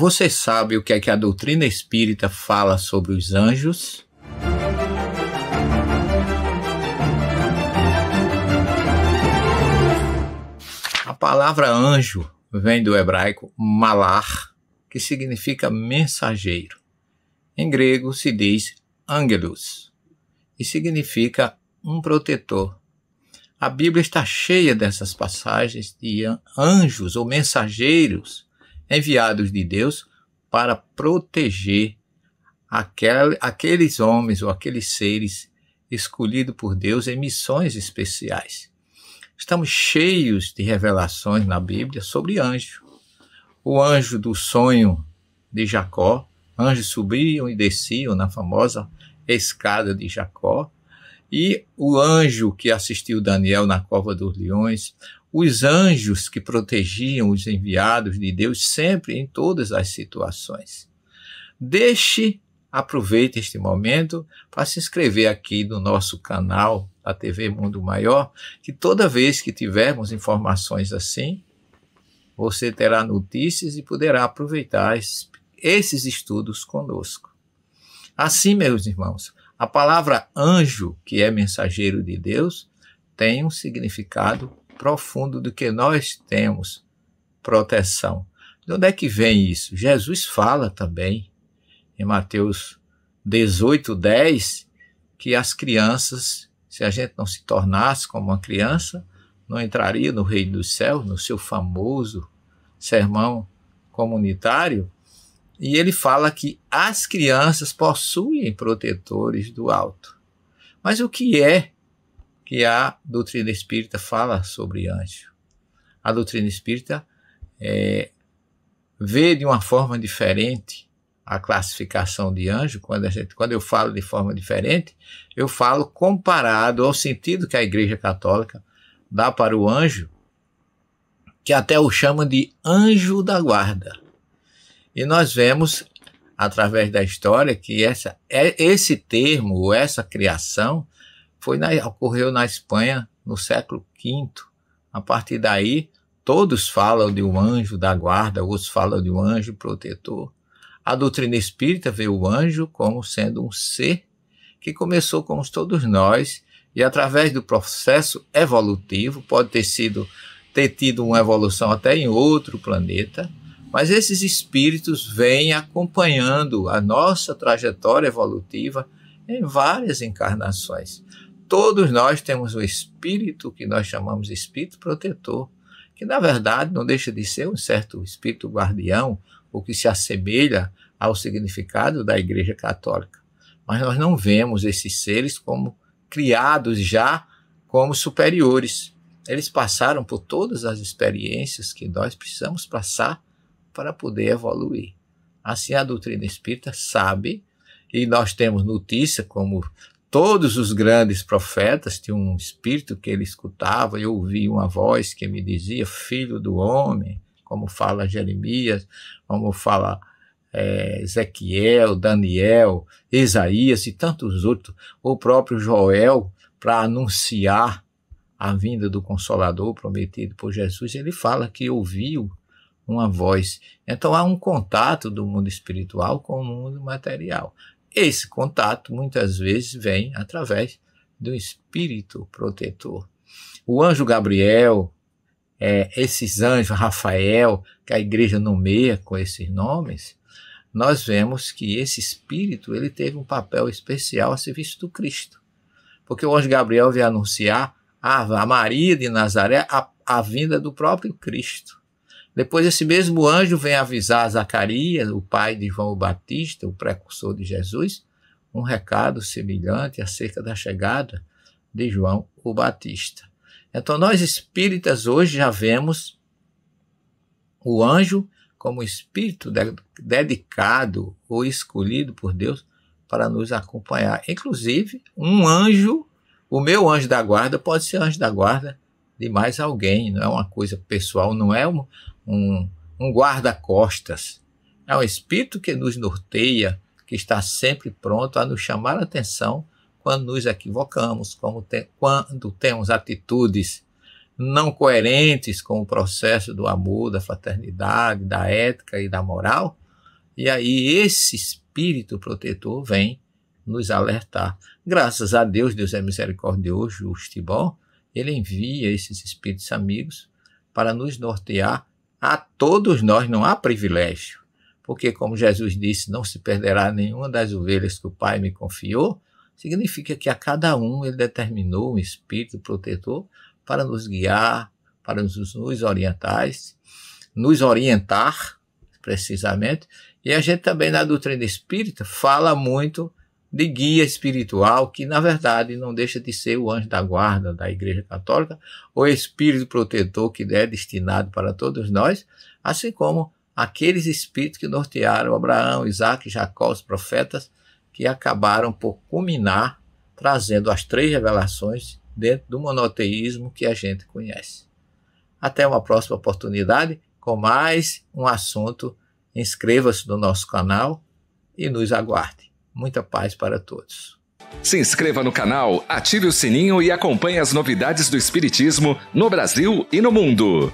Você sabe o que é que a doutrina espírita fala sobre os anjos? A palavra anjo vem do hebraico malar, que significa mensageiro. Em grego se diz angelus e significa um protetor. A Bíblia está cheia dessas passagens de anjos ou mensageiros enviados de Deus para proteger aquel, aqueles homens ou aqueles seres escolhidos por Deus em missões especiais. Estamos cheios de revelações na Bíblia sobre anjos. O anjo do sonho de Jacó, anjos subiam e desciam na famosa escada de Jacó, e o anjo que assistiu Daniel na cova dos leões, os anjos que protegiam os enviados de Deus sempre em todas as situações. Deixe, aproveite este momento para se inscrever aqui no nosso canal da TV Mundo Maior, que toda vez que tivermos informações assim, você terá notícias e poderá aproveitar esses estudos conosco. Assim, meus irmãos, a palavra anjo, que é mensageiro de Deus, tem um significado profundo do que nós temos proteção. De onde é que vem isso? Jesus fala também em Mateus 18, 10, que as crianças, se a gente não se tornasse como uma criança, não entraria no reino dos céus, no seu famoso sermão comunitário. E ele fala que as crianças possuem protetores do alto. Mas o que é que a doutrina espírita fala sobre anjo. A doutrina espírita é, vê de uma forma diferente a classificação de anjo. Quando, gente, quando eu falo de forma diferente, eu falo comparado ao sentido que a Igreja Católica dá para o anjo, que até o chama de anjo da guarda. E nós vemos através da história que essa, é, esse termo ou essa criação foi na, ocorreu na Espanha no século V. A partir daí, todos falam de um anjo da guarda, outros falam de um anjo protetor. A doutrina espírita vê o anjo como sendo um ser que começou como todos nós e através do processo evolutivo pode ter sido ter tido uma evolução até em outro planeta, mas esses espíritos vêm acompanhando a nossa trajetória evolutiva em várias encarnações todos nós temos o espírito que nós chamamos espírito protetor, que na verdade não deixa de ser um certo espírito guardião, o que se assemelha ao significado da Igreja Católica. Mas nós não vemos esses seres como criados já como superiores. Eles passaram por todas as experiências que nós precisamos passar para poder evoluir. Assim, a doutrina espírita sabe, e nós temos notícia, como Todos os grandes profetas tinham um espírito que ele escutava, e ouvia uma voz que me dizia: Filho do homem, como fala Jeremias, como fala é, Ezequiel, Daniel, Isaías e tantos outros, o próprio Joel, para anunciar a vinda do Consolador prometido por Jesus, ele fala que ouviu uma voz. Então há um contato do mundo espiritual com o mundo material. Esse contato muitas vezes vem através do espírito protetor. O anjo Gabriel, é, esses anjos, Rafael, que a igreja nomeia com esses nomes, nós vemos que esse espírito ele teve um papel especial a serviço do Cristo. Porque o anjo Gabriel veio anunciar a Maria de Nazaré a, a vinda do próprio Cristo. Depois, esse mesmo anjo vem avisar Zacarias, o pai de João Batista, o precursor de Jesus, um recado semelhante acerca da chegada de João o Batista. Então, nós espíritas hoje já vemos o anjo como espírito dedicado ou escolhido por Deus para nos acompanhar. Inclusive, um anjo, o meu anjo da guarda, pode ser anjo da guarda de mais alguém, não é uma coisa pessoal, não é um, um, um guarda-costas. É um espírito que nos norteia, que está sempre pronto a nos chamar a atenção quando nos equivocamos, te, quando temos atitudes não coerentes com o processo do amor, da fraternidade, da ética e da moral. E aí esse espírito protetor vem nos alertar. Graças a Deus, Deus é misericordioso, justo e bom, ele envia esses espíritos amigos para nos nortear. A todos nós não há privilégio, porque, como Jesus disse, não se perderá nenhuma das ovelhas que o Pai me confiou, significa que a cada um ele determinou um espírito protetor para nos guiar, para nos, nos orientar, nos orientar precisamente. E a gente também na doutrina espírita fala muito de guia espiritual, que na verdade não deixa de ser o anjo da guarda da Igreja Católica, o espírito protetor que é destinado para todos nós, assim como aqueles espíritos que nortearam Abraão, Isaac, Jacó, os profetas, que acabaram por culminar trazendo as três revelações dentro do monoteísmo que a gente conhece. Até uma próxima oportunidade com mais um assunto. Inscreva-se no nosso canal e nos aguarde. Muita paz para todos. Se inscreva no canal, ative o sininho e acompanhe as novidades do Espiritismo no Brasil e no mundo.